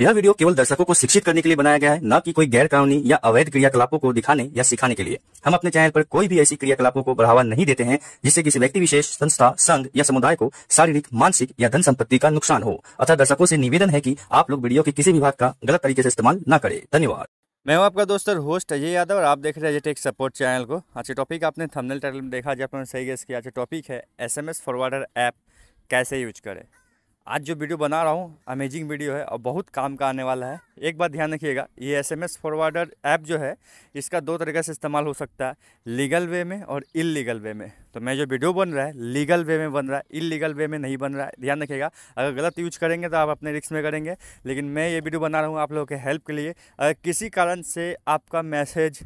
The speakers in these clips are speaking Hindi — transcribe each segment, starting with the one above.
यह वीडियो केवल दर्शकों को शिक्षित करने के लिए बनाया गया है न कि कोई गैर कानूनी या अवैध क्रियाकलापों को दिखाने या सिखाने के लिए हम अपने चैनल पर कोई भी ऐसी क्रियाकलापों को बढ़ावा नहीं देते हैं जिससे किसी व्यक्ति विशेष संस्था संघ या समुदाय को शारीरिक मानसिक या धन संपत्ति का नुकसान हो अतः दर्शकों से निवेदन है की आप लोग वीडियो के किसी भी भाग का गलत तरीके से इस्तेमाल न करें धन्यवाद मैं हूं आपका दोस्त और होस्ट अजय यादव और आप देख रहे हैं टेक सपोर्ट चैनल को आज टॉपिक आपने थंबनेल टाइटल में देखा जब आपने सही गेस किया टॉपिक है एसएमएस फॉरवर्डर ऐप कैसे यूज करें आज जो वीडियो बना रहा हूँ अमेजिंग वीडियो है और बहुत काम का आने वाला है एक बात ध्यान रखिएगा ये एसएमएस फॉरवर्डर ऐप जो है इसका दो तरीके से इस्तेमाल हो सकता है लीगल वे में और इलीगल वे में तो मैं जो वीडियो बन रहा है लीगल वे में बन रहा है इलीगल वे में नहीं बन रहा है ध्यान रखिएगा अगर गलत यूज करेंगे तो आप अपने रिक्स में करेंगे लेकिन मैं ये वीडियो बना रहा हूँ आप लोगों के हेल्प के लिए अगर किसी कारण से आपका मैसेज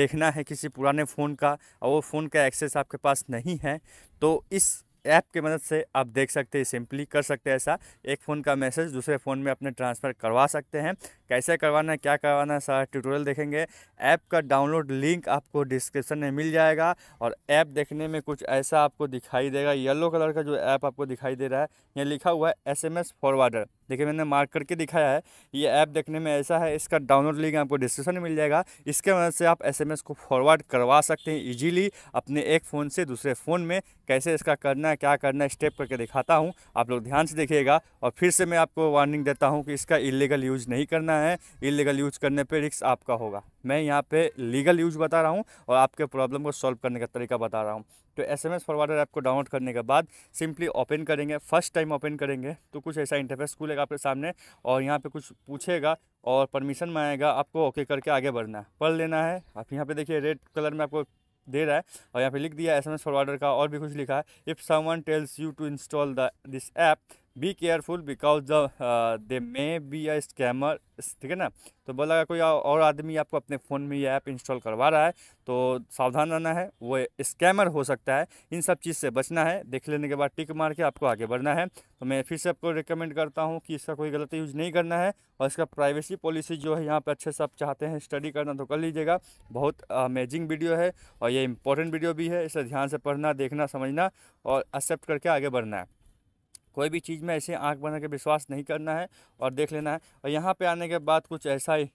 देखना है किसी पुराने फ़ोन का और वो फ़ोन का एक्सेस आपके पास नहीं है तो इस ऐप की मदद से आप देख सकते हैं सिंपली कर सकते हैं ऐसा एक फ़ोन का मैसेज दूसरे फ़ोन में अपने ट्रांसफ़र करवा सकते हैं कैसे करवाना है क्या करवाना है सारा ट्यूटोरियल देखेंगे ऐप का डाउनलोड लिंक आपको डिस्क्रिप्शन में मिल जाएगा और ऐप देखने में कुछ ऐसा आपको दिखाई देगा येलो कलर का जो ऐप आपको दिखाई दे रहा है यहाँ लिखा हुआ है एस एम फॉरवर्डर देखिए मैंने मार्क करके दिखाया है ये ऐप देखने में ऐसा है इसका डाउनलोड लिंक आपको डिस्क्रिप्शन में मिल जाएगा इसके मदद से आप एसएमएस को फॉरवर्ड करवा सकते हैं इजीली अपने एक फ़ोन से दूसरे फ़ोन में कैसे इसका करना है क्या करना है स्टेप करके दिखाता हूँ आप लोग ध्यान से देखिएगा और फिर से मैं आपको वार्निंग देता हूँ कि इसका इलीगल यूज़ नहीं करना है इलीगल यूज़ करने पर रिक्स आपका होगा मैं यहाँ पे लीगल यूज बता रहा हूँ और आपके प्रॉब्लम को सॉल्व करने का तरीका बता रहा हूँ तो S M S forwarder app को डाउनलोड करने के बाद सिंपली ओपन करेंगे फर्स्ट टाइम ओपन करेंगे तो कुछ ऐसा इंटरफेस खुलेगा आपके सामने और यहाँ पे कुछ पूछेगा और परमिशन मांगेगा आपको ओके करके आगे बढ़ना है पढ़ लेना है आप यहाँ पे देखिए रेड कलर में आपको दे रहा है और यहाँ पे लिख दिया एस एम एस फॉरवर्डर का और भी कुछ लिखा है if someone tells you to install the this app be careful because the they may be a scammer ठीक है ना तो बोला अगर कोई और आदमी आपको अपने फ़ोन में ये ऐप इंस्टॉल करवा रहा है तो सावधान रहना है वो स्कैमर हो सकता है इन सब चीज़ से बचना है देख लेने के बाद टिक मार के आपको आगे बढ़ना है तो मैं फिर से आपको रिकमेंड करता हूँ कि इसका कोई गलत यूज़ नहीं करना है और इसका प्राइवेसी पॉलिसी जो है यहाँ पर अच्छे से आप चाहते हैं स्टडी करना तो कर लीजिएगा बहुत अमेजिंग वीडियो है और ये इंपॉर्टेंट वीडियो भी है इसे ध्यान से पढ़ना देखना समझना और एक्सेप्ट करके आगे बढ़ना है कोई भी चीज़ में ऐसे आंख बना के विश्वास नहीं करना है और देख लेना है और यहाँ पे आने के बाद कुछ ऐसा ही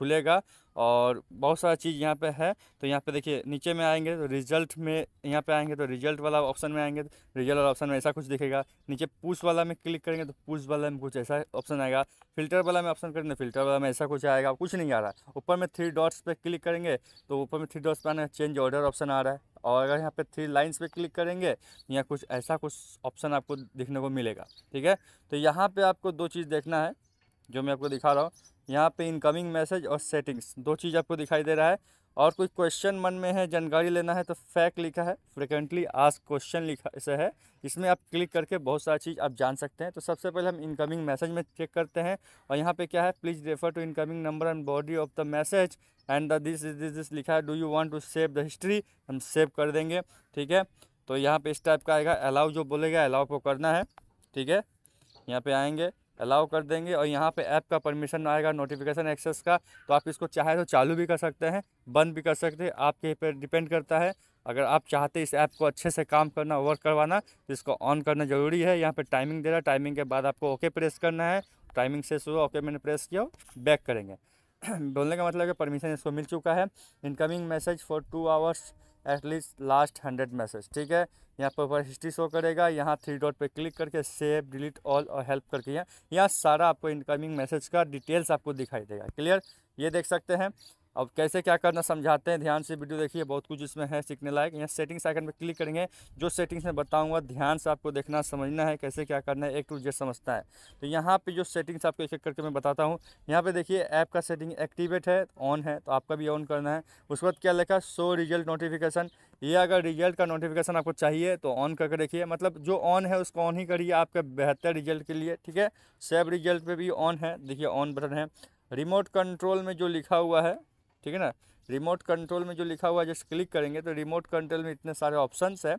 खुलेगा और बहुत सारा चीज़ यहाँ पे है तो यहाँ पे देखिए नीचे में आएंगे तो रिजल्ट में यहाँ पे आएंगे तो रिजल्ट वाला ऑप्शन में आएंगे तो रिजल्ट वाला ऑप्शन में ऐसा कुछ दिखेगा नीचे पुश वाला में क्लिक करेंगे तो पुश वाला में कुछ ऐसा ऑप्शन आएगा फिल्टर वाला में ऑप्शन करेंगे तो फिल्टर वाला में ऐसा कुछ आएगा कुछ नहीं आ रहा है ऊपर में थ्री डॉट्स पर क्लिक करेंगे तो ऊपर में थ्री डॉट्स पर आना चेंज ऑर्डर ऑप्शन आ रहा है और अगर यहाँ पे थ्री लाइंस पे क्लिक करेंगे यहाँ कुछ ऐसा कुछ ऑप्शन आपको देखने को मिलेगा ठीक है तो यहाँ पे आपको दो चीज़ देखना है जो मैं आपको दिखा रहा हूँ यहाँ पे इनकमिंग मैसेज और सेटिंग्स दो चीज़ आपको दिखाई दे रहा है और कोई क्वेश्चन मन में है जानकारी लेना है तो फैक लिखा है फ्रिक्वेंटली आज क्वेश्चन लिखा से है इसमें आप क्लिक करके बहुत सारी चीज़ आप जान सकते हैं तो सबसे पहले हम इनकमिंग मैसेज में चेक करते हैं और यहाँ पे क्या है please refer to incoming number and body of the message and the this is this this लिखा है do you want to save the history हम सेव कर देंगे ठीक है तो यहाँ पर इस टाइप का आएगा अलाउ जो बोलेगा अलाउ को करना है ठीक है यहाँ पर आएंगे अलाउ कर देंगे और यहाँ पे ऐप का परमिशन आएगा नोटिफिकेशन एक्सेस का तो आप इसको चाहे तो चालू भी कर सकते हैं बंद भी कर सकते हैं आपके पे डिपेंड करता है अगर आप चाहते इस ऐप को अच्छे से काम करना वर्क करवाना तो इसको ऑन करना ज़रूरी है यहाँ पे टाइमिंग दे रहा है टाइमिंग के बाद आपको ओके प्रेस करना है टाइमिंग से शुरू ओके मैंने प्रेस किया बैक करेंगे बोलने का मतलब है परमिशन इसको मिल चुका है incoming message for two hours at least last hundred message ठीक है यहाँ पर हिस्ट्री शो करेगा यहाँ थ्री डॉट पे क्लिक करके सेव डिलीट ऑल और हेल्प करके यहाँ यहाँ सारा आपको इनकमिंग मैसेज का डिटेल्स आपको दिखाई देगा क्लियर ये देख सकते हैं अब कैसे क्या करना समझाते हैं ध्यान से वीडियो देखिए बहुत कुछ इसमें है सीखने लायक यहाँ सेटिंग्स आइकन पर क्लिक करेंगे जो सेटिंग्स में बताऊंगा ध्यान से आपको देखना समझना है कैसे क्या करना है एक टू जेड समझता है तो यहाँ पे जो सेटिंग्स आपको एक एक करके मैं बताता हूँ यहाँ पे देखिए ऐप का सेटिंग एक्टिवेट है ऑन है तो आपका भी ऑन करना है उसके बाद क्या लिखा शो रिजल्ट नोटिफिकेशन ये अगर रिजल्ट का नोटिफिकेशन आपको चाहिए तो ऑन करके देखिए मतलब जो ऑन है उसको ऑन ही करिए आपके बेहतर रिजल्ट के लिए ठीक है सेब रिजल्ट पे भी ऑन है देखिए ऑन बटन है रिमोट कंट्रोल में जो लिखा हुआ है ठीक है ना रिमोट कंट्रोल में जो लिखा हुआ है जस्ट क्लिक करेंगे तो रिमोट कंट्रोल में इतने सारे ऑप्शंस है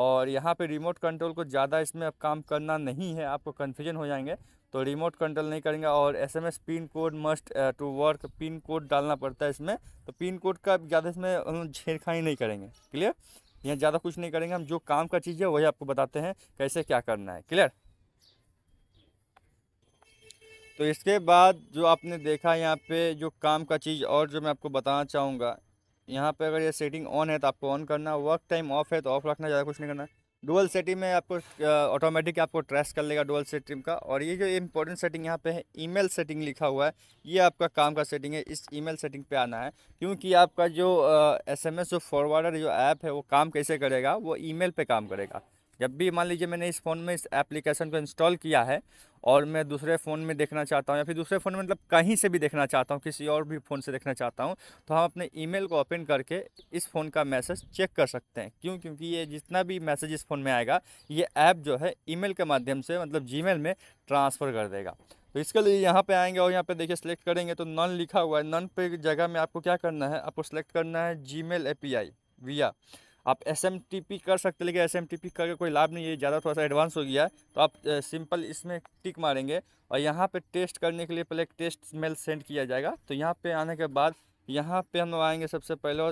और यहाँ पे रिमोट कंट्रोल को ज़्यादा इसमें अब काम करना नहीं है आपको कन्फ्यूजन हो जाएंगे तो रिमोट कंट्रोल नहीं करेंगे और S M S pin code must to work pin code डालना पड़ता है इसमें तो पिन कोड का ज़्यादा इसमें छेड़खानी नहीं करेंगे क्लियर यहाँ ज़्यादा कुछ नहीं करेंगे हम जो काम का चीज़ है वही आपको बताते हैं कैसे क्या करना है क्लियर तो इसके बाद जो आपने देखा यहाँ पे जो काम का चीज़ और जो मैं आपको बताना चाहूँगा यहाँ पे अगर ये सेटिंग ऑन है तो आपको ऑन करना वर्क टाइम ऑफ है तो ऑफ रखना ज़्यादा कुछ नहीं करना डुअल सेटिंग में आपको ऑटोमेटिक आपको ट्रेस कर लेगा डुअल सेटिंग का और ये जो इंपॉर्टेंट सेटिंग यहाँ पे है ईमेल सेटिंग लिखा हुआ है ये आपका काम का सेटिंग है इस ईमेल सेटिंग पे आना है क्योंकि आपका जो एसएमएस जो फॉरवर्डर जो ऐप है वो काम कैसे करेगा वो ईमेल पे काम करेगा जब भी मान लीजिए मैंने इस फ़ोन में इस एप्लीकेशन को इंस्टॉल किया है और मैं दूसरे फ़ोन में देखना चाहता हूँ या फिर दूसरे फ़ोन में मतलब कहीं से भी देखना चाहता हूँ किसी और भी फ़ोन से देखना चाहता हूँ तो हम अपने ईमेल को ओपन करके इस फ़ोन का मैसेज चेक कर सकते हैं क्यों क्योंकि ये जितना भी मैसेज इस फ़ोन में आएगा ये ऐप जो है ई के माध्यम से मतलब जी में ट्रांसफ़र कर देगा तो इसके लिए यहाँ पे आएंगे और यहाँ पे देखिए सिलेक्ट करेंगे तो नन लिखा हुआ है नन पे जगह में आपको क्या करना है आपको सेलेक्ट करना है जी मेल ए पी आई विया आप एस कर सकते लेकिन एस करके कोई लाभ नहीं है ज़्यादा थोड़ा सा एडवांस हो गया है तो आप सिंपल इसमें टिक मारेंगे और यहाँ पे टेस्ट करने के लिए पहले एक टेस्ट मेल सेंड किया जाएगा तो यहाँ पे आने के बाद यहाँ पे हम आएंगे सबसे पहले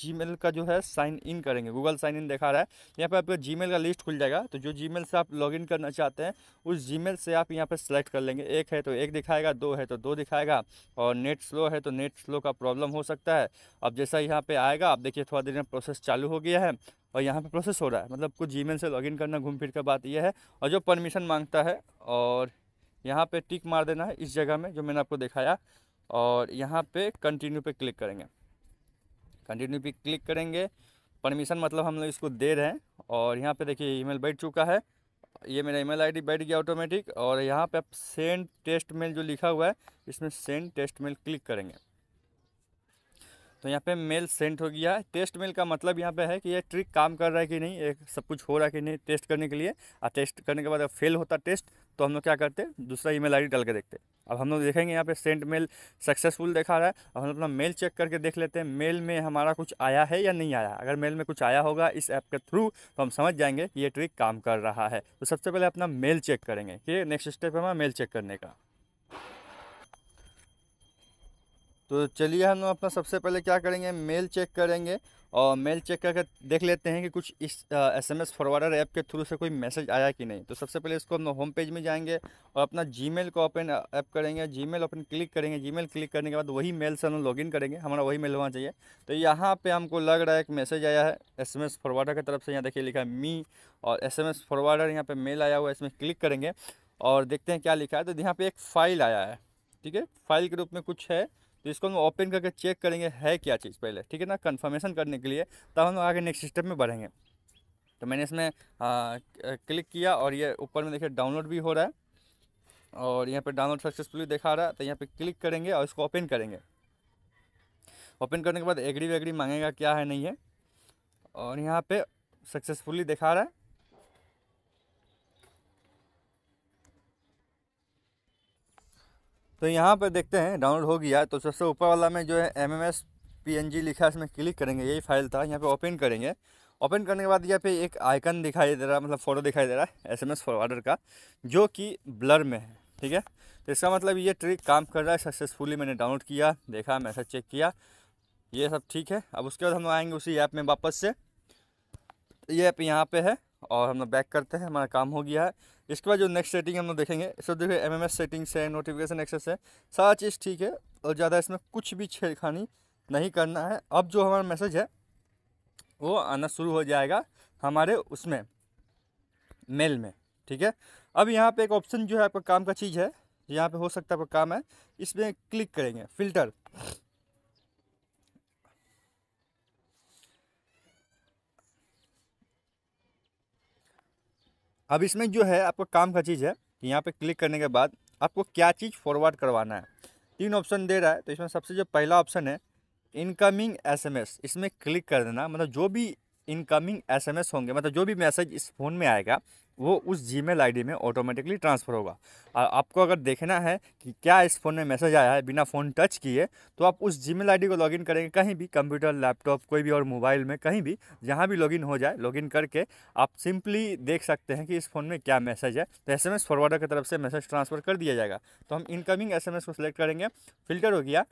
जी का जो है साइन इन करेंगे गूगल साइन इन दिखा रहा है यहाँ पर आपका जी का लिस्ट खुल जाएगा तो जो जी से आप लॉगिन करना चाहते हैं उस जी से आप यहाँ पर सेलेक्ट कर लेंगे एक है तो एक दिखाएगा दो है तो दो दिखाएगा और नेट स्लो है तो नेट स्लो का प्रॉब्लम हो सकता है अब जैसा यहाँ पर आएगा आप देखिए थोड़ा देर में प्रोसेस चालू हो गया है और यहाँ पर प्रोसेस हो रहा है मतलब कुछ जी से लॉगिन करना घूम फिर का बात यह है और जो परमिशन मांगता है और यहाँ पर टिक मार देना है इस जगह में जो मैंने आपको दिखाया और यहाँ पे कंटिन्यू पे क्लिक करेंगे कंटिन्यू पे क्लिक करेंगे परमिशन मतलब हम लोग इसको दे रहे हैं और यहाँ पे देखिए ईमेल बैठ चुका है ये मेरा ईमेल आईडी बैठ गया ऑटोमेटिक और यहाँ पे आप सेंड टेस्ट मेल जो लिखा हुआ है इसमें सेंड टेस्ट मेल क्लिक करेंगे तो यहाँ पे मेल सेंड हो गया है टेस्ट मेल का मतलब यहाँ पे है कि ये ट्रिक काम कर रहा है कि नहीं ये सब कुछ हो रहा है कि नहीं टेस्ट करने के लिए और टेस्ट करने के बाद फेल होता टेस्ट तो हम लोग क्या करते दूसरा ईमेल आईडी डाल के देखते अब हम लोग देखेंगे यहाँ पे सेंट मेल सक्सेसफुल देखा रहा है अब हम अपना मेल चेक करके देख लेते हैं मेल में हमारा कुछ आया है या नहीं आया अगर मेल में कुछ आया होगा इस ऐप के थ्रू तो हम समझ जाएंगे कि ये ट्रिक काम कर रहा है तो सबसे पहले अपना मेल चेक करेंगे ठीक है नेक्स्ट स्टेप है हमारा मेल चेक करने का तो चलिए हम अपना सबसे पहले क्या करेंगे मेल चेक करेंगे और मेल चेक करके देख लेते हैं कि कुछ इस S M S forwarder app के थ्रू से कोई मैसेज आया कि नहीं तो सबसे पहले इसको हम होम पेज में जाएंगे और अपना जीमेल को ओपन ऐप करेंगे जीमेल ओपन क्लिक करेंगे जीमेल क्लिक करने के बाद वही मेल से हम लॉगिन करेंगे हमारा वही मेल होना चाहिए तो यहाँ पर हमको लग रहा है एक मैसेज आया है एस एम एस फॉरवर्डर की तरफ से यहाँ देखिए लिखा है मी और एस एम एस फॉरवर्डर यहाँ पर मेल आया हुआ है इसमें क्लिक करेंगे और देखते हैं क्या लिखा है तो यहाँ पर एक फ़ाइल आया है ठीक है फाइल के रूप में कुछ है तो इसको हम ओपन करके चेक करेंगे है क्या चीज़ पहले ठीक है ना कन्फर्मेशन करने के लिए तब हम आगे नेक्स्ट स्टेप में बढ़ेंगे तो मैंने इसमें क्लिक किया और ये ऊपर में देखिए डाउनलोड भी हो रहा है और यहाँ पर डाउनलोड सक्सेसफुली दिखा रहा है तो यहाँ पर क्लिक करेंगे और इसको ओपन करेंगे ओपन करने के बाद एग्री वेगरी मांगेगा क्या है नहीं है और यहाँ पे सक्सेसफुली दिखा रहा है तो यहाँ पर देखते हैं डाउनलोड हो गया तो सबसे ऊपर वाला में जो है M M S P N G लिखा है इसमें क्लिक करेंगे यही फाइल था यहाँ पे ओपन करेंगे ओपन करने के बाद यहाँ पे एक आइकन दिखाई दे रहा है मतलब फ़ोटो दिखाई दे रहा है एस एम एस फॉरवर्डर का जो कि ब्लर में है ठीक है तो इसका मतलब ये ट्रिक काम कर रहा है सक्सेसफुली मैंने डाउनलोड किया देखा मैसेज चेक किया ये सब ठीक है अब उसके बाद हम आएंगे उसी ऐप में वापस से ये ऐप यहाँ पे है और हम लोग बैक करते हैं हमारा काम हो गया है इसके बाद जो नेक्स्ट सेटिंग हम लोग देखेंगे सो देखिए एम सेटिंग्स है नोटिफिकेशन एक्सेस है सारा चीज़ ठीक है और ज़्यादा इसमें कुछ भी छेड़खानी नहीं करना है अब जो हमारा मैसेज है वो आना शुरू हो जाएगा हमारे उसमें मेल में ठीक है अब यहाँ पर एक ऑप्शन जो है आपका काम का चीज़ है यहाँ पर हो सकता है आपका काम है इसमें क्लिक करेंगे फिल्टर अब इसमें जो है आपका काम का चीज़ है कि यहाँ पे क्लिक करने के बाद आपको क्या चीज़ फॉरवर्ड करवाना है तीन ऑप्शन दे रहा है तो इसमें सबसे जो पहला ऑप्शन है इनकमिंग एसएमएस इसमें क्लिक कर देना मतलब जो भी इनकमिंग एसएमएस होंगे मतलब जो भी मैसेज इस फ़ोन में आएगा वो उस जी मेल में ऑटोमेटिकली ट्रांसफ़र होगा और आपको अगर देखना है कि क्या इस फ़ोन में मैसेज आया है बिना फ़ोन टच किए तो आप उस जी मेल को लॉगिन करेंगे कहीं भी कंप्यूटर लैपटॉप कोई भी और मोबाइल में कहीं भी जहाँ भी लॉगिन हो जाए लॉगिन करके आप सिंपली देख सकते हैं कि इस फ़ोन में क्या मैसेज है तो एस एम फॉरवर्डर की तरफ से मैसेज ट्रांसफ़र कर दिया जाएगा तो हम इनकमिंग एस को सिलेक्ट करेंगे फिल्टर हो गया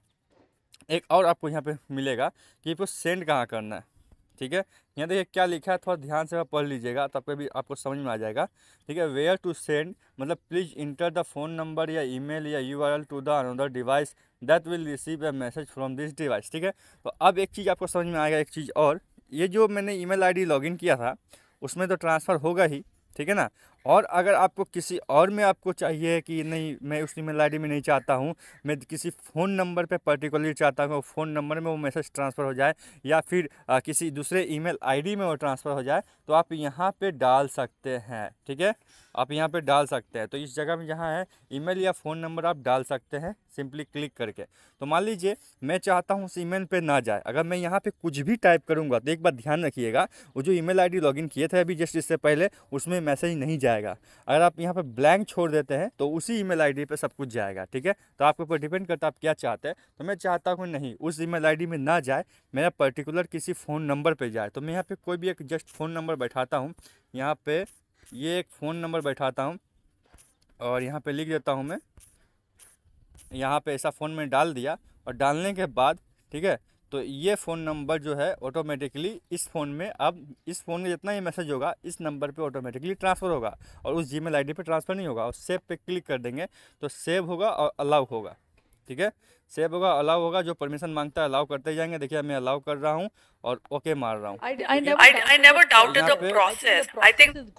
एक और आपको यहाँ पर मिलेगा कि इसको सेंड कहाँ करना है ठीक है यहाँ देखिए क्या लिखा है थोड़ा ध्यान से आप पढ़ लीजिएगा तब भी आपको समझ में आ जाएगा ठीक है वेयर टू सेंड मतलब please enter the phone number या ईमेल या you to the another device that will receive a message from this device ठीक है तो अब एक चीज़ आपको समझ में आएगा एक चीज़ और ये जो मैंने ई मेल लॉगिन किया था उसमें तो ट्रांसफ़र होगा ही ठीक है ना और अगर आपको किसी और में आपको चाहिए कि नहीं मैं उस ईमेल आईडी में नहीं चाहता हूँ मैं किसी फ़ोन नंबर पे पर्टिकुलरली चाहता हूँ फ़ोन नंबर में वो मैसेज ट्रांसफ़र हो जाए या फिर आ, किसी दूसरे ईमेल आईडी में वो ट्रांसफ़र हो जाए तो आप यहाँ पे डाल सकते हैं ठीक है आप यहाँ पे डाल सकते हैं तो इस जगह में जहाँ है मेल या फ़ोन नंबर आप डाल सकते हैं सिंपली क्लिक करके तो मान लीजिए मैं चाहता हूँ उस मेल पर ना जाए अगर मैं यहाँ पर कुछ भी टाइप करूँगा तो एक बार ध्यान रखिएगा वो जो ई डी लॉग इन किए थे अभी जस्ट इससे पहले उसमें मैसेज नहीं जाए जाएगा अगर आप यहाँ पर ब्लैंक छोड़ देते हैं तो उसी ईमेल आईडी पे सब कुछ जाएगा ठीक है तो आपके ऊपर डिपेंड करता है आप क्या चाहते हैं तो मैं चाहता हूँ नहीं उस ईमेल आईडी में ना जाए मेरा पर्टिकुलर किसी फ़ोन नंबर पर जाए तो मैं यहाँ पे कोई भी एक जस्ट फ़ोन नंबर बैठाता हूँ यहाँ पर ये एक फ़ोन नंबर बैठाता हूँ और यहाँ पर लिख देता हूँ मैं यहाँ पर ऐसा फ़ोन में डाल दिया और डालने के बाद ठीक है तो ये फ़ोन नंबर जो है ऑटोमेटिकली इस फ़ोन में अब इस फ़ोन में जितना ही मैसेज होगा इस नंबर पे ऑटोमेटिकली ट्रांसफ़र होगा और उस जी मेल पे ट्रांसफ़र नहीं होगा और सेव पे क्लिक कर देंगे तो सेव होगा और अलाउ होगा ठीक है सेव होगा अलाउ होगा जो परमिशन मांगता है अलाउ करते जाएंगे देखिए मैं अलाउ कर रहा हूँ और ओके okay मार रहा हूँ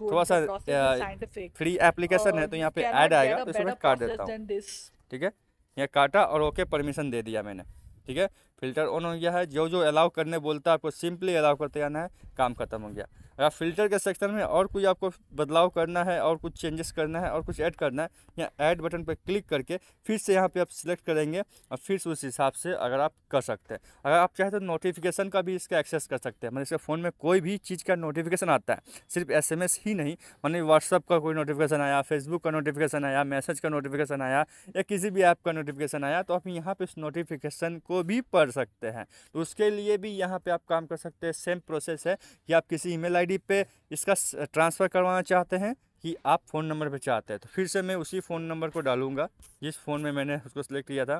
थोड़ा सा फ्री एप्लीकेशन uh, है um, तो यहाँ पे ऐड आएगा तो इसमें काट देता हूँ ठीक है यहाँ काटा और ओके परमिशन दे दिया मैंने ठीक है फिल्टर ऑन हो गया है जो जो अलाउ करने बोलता है आपको सिंपली अलाउ करते जाना है काम खत्म हो गया अगर फ़िल्टर के सेक्शन में और कोई आपको बदलाव करना है और कुछ चेंजेस करना है और कुछ ऐड करना है यहाँ ऐड बटन पर क्लिक करके फिर से यहाँ पे आप सिलेक्ट करेंगे और फिर से उस हिसाब से अगर आप कर सकते हैं अगर आप चाहें तो नोटिफिकेशन का भी इसका एक्सेस कर सकते हैं मतलब इसके फ़ोन में कोई भी चीज़ का नोटिफिकेशन आता है सिर्फ एस ही नहीं मैंने मतलब व्हाट्सअप का कोई नोटिफिकेशन आया फेसबुक का नोटिफिकेशन आया मैसेज का नोटिफिकेशन आया या किसी भी ऐप का नोटिफिकेशन आया तो आप यहाँ पर उस नोटिफिकेशन को भी पढ़ सकते हैं तो उसके लिए भी यहाँ पर आप काम कर सकते हैं सेम प्रोसेस है कि आप किसी ई आई आईडी पे इसका ट्रांसफ़र करवाना चाहते हैं कि आप फ़ोन नंबर पर चाहते हैं तो फिर से मैं उसी फ़ोन नंबर को डालूँगा जिस फ़ोन में मैंने उसको सिलेक्ट किया था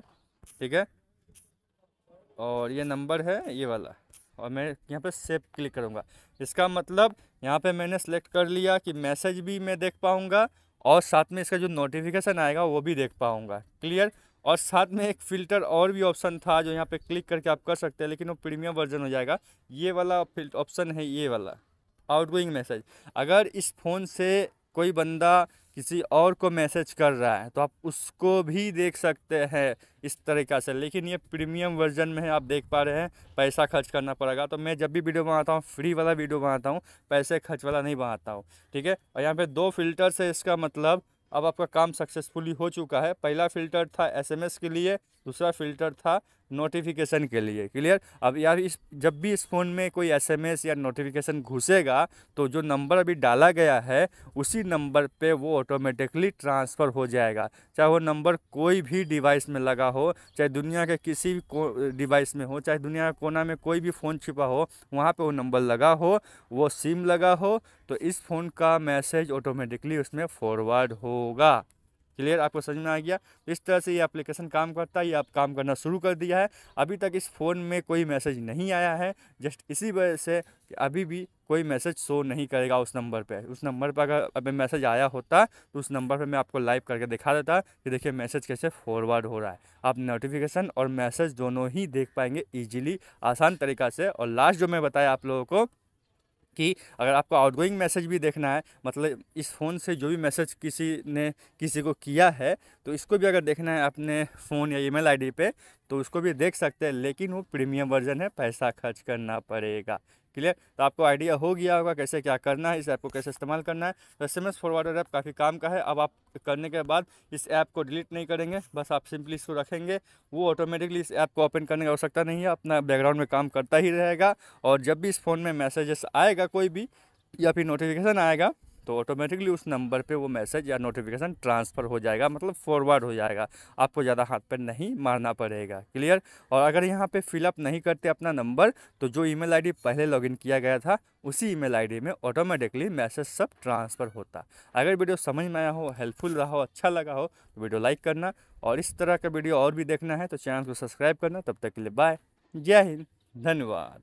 ठीक है और ये नंबर है ये वाला और मैं यहाँ पे सेव क्लिक करूँगा इसका मतलब यहाँ पे मैंने सेलेक्ट कर लिया कि मैसेज भी मैं देख पाऊँगा और साथ में इसका जो नोटिफिकेशन आएगा वो भी देख पाऊँगा क्लियर और साथ में एक फ़िल्टर और भी ऑप्शन था जो यहाँ पे क्लिक करके आप कर सकते हैं लेकिन वो प्रीमियम वर्जन हो जाएगा ये वाला ऑप्शन है ये वाला आउटगोइंग मैसेज अगर इस फ़ोन से कोई बंदा किसी और को मैसेज कर रहा है तो आप उसको भी देख सकते हैं इस तरीका से लेकिन ये प्रीमियम वर्जन में है आप देख पा रहे हैं पैसा खर्च करना पड़ेगा तो मैं जब भी वीडियो बनाता हूँ फ्री वाला वीडियो बनाता हूँ पैसे खर्च वाला नहीं बनाता हूँ ठीक है और यहाँ पे दो फिल्टर से इसका मतलब अब आपका काम सक्सेसफुली हो चुका है पहला फ़िल्टर था एस के लिए दूसरा फ़िल्टर था नोटिफिकेशन के लिए क्लियर अब यार इस जब भी इस फ़ोन में कोई एसएमएस या नोटिफिकेशन घुसेगा तो जो नंबर अभी डाला गया है उसी नंबर पे वो ऑटोमेटिकली ट्रांसफ़र हो जाएगा चाहे वो नंबर कोई भी डिवाइस में लगा हो चाहे दुनिया के किसी भी डिवाइस में हो चाहे दुनिया के कोना में कोई भी फ़ोन छिपा हो वहाँ पर वो नंबर लगा हो वो सिम लगा हो तो इस फ़ोन का मैसेज ऑटोमेटिकली उसमें फॉरवर्ड होगा क्लियर आपको समझ में आ गया तो इस तरह से ये एप्लीकेशन काम करता है ये आप काम करना शुरू कर दिया है अभी तक इस फ़ोन में कोई मैसेज नहीं आया है जस्ट इसी वजह से कि अभी भी कोई मैसेज शो नहीं करेगा उस नंबर पे उस नंबर पर अगर अभी मैसेज आया होता तो उस नंबर पे मैं आपको लाइव करके दिखा देता कि देखिए मैसेज कैसे फॉरवर्ड हो रहा है आप नोटिफिकेशन और मैसेज दोनों ही देख पाएंगे ईजिली आसान तरीका से और लास्ट जो मैं बताया आप लोगों को कि अगर आपको आउटगोइंग मैसेज भी देखना है मतलब इस फ़ोन से जो भी मैसेज किसी ने किसी को किया है तो इसको भी अगर देखना है अपने फ़ोन या ईमेल आईडी पे तो उसको भी देख सकते हैं लेकिन वो प्रीमियम वर्जन है पैसा खर्च करना पड़ेगा क्लियर तो आपको आइडिया हो गया होगा कैसे क्या करना है इस ऐप को कैसे इस्तेमाल करना है तो S M S forwarder app काफ़ी काम का है अब आप करने के बाद इस ऐप को डिलीट नहीं करेंगे बस आप सिंपली इसको रखेंगे वो ऑटोमेटिकली इस ऐप को ओपन करने की आवश्यकता नहीं है अपना बैकग्राउंड में काम करता ही रहेगा और जब भी इस फ़ोन में मैसेजेस आएगा कोई भी या फिर नोटिफिकेशन आएगा तो ऑटोमेटिकली उस नंबर पे वो मैसेज या नोटिफिकेशन ट्रांसफ़र हो जाएगा मतलब फॉरवर्ड हो जाएगा आपको ज़्यादा हाथ पर नहीं मारना पड़ेगा क्लियर और अगर यहाँ पे फिलअप नहीं करते अपना नंबर तो जो ईमेल आईडी पहले लॉगिन किया गया था उसी ईमेल आईडी में ऑटोमेटिकली मैसेज सब ट्रांसफ़र होता अगर वीडियो समझ में आया हो हेल्पफुल रहा हो अच्छा लगा हो तो वीडियो लाइक करना और इस तरह का वीडियो और भी देखना है तो चैनल को सब्सक्राइब करना तब तक के लिए बाय जय हिंद धन्यवाद